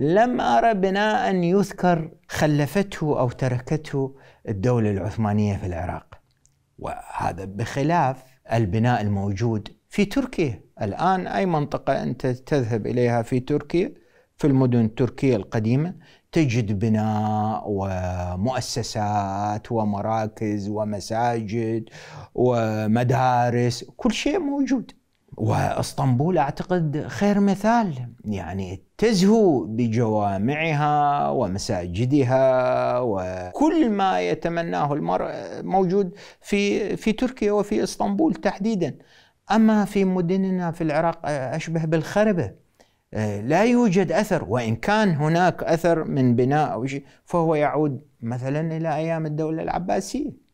لم أرى بناء يذكر خلفته أو تركته الدولة العثمانية في العراق وهذا بخلاف البناء الموجود في تركيا الآن أي منطقة أنت تذهب إليها في تركيا في المدن التركية القديمة تجد بناء ومؤسسات ومراكز ومساجد ومدارس كل شيء موجود واسطنبول اعتقد خير مثال يعني تزهو بجوامعها ومساجدها وكل ما يتمناه المرء موجود في في تركيا وفي اسطنبول تحديدا اما في مدننا في العراق آه، اشبه بالخربه آه، لا يوجد اثر وان كان هناك اثر من بناء او شيء فهو يعود مثلا الى ايام الدوله العباسيه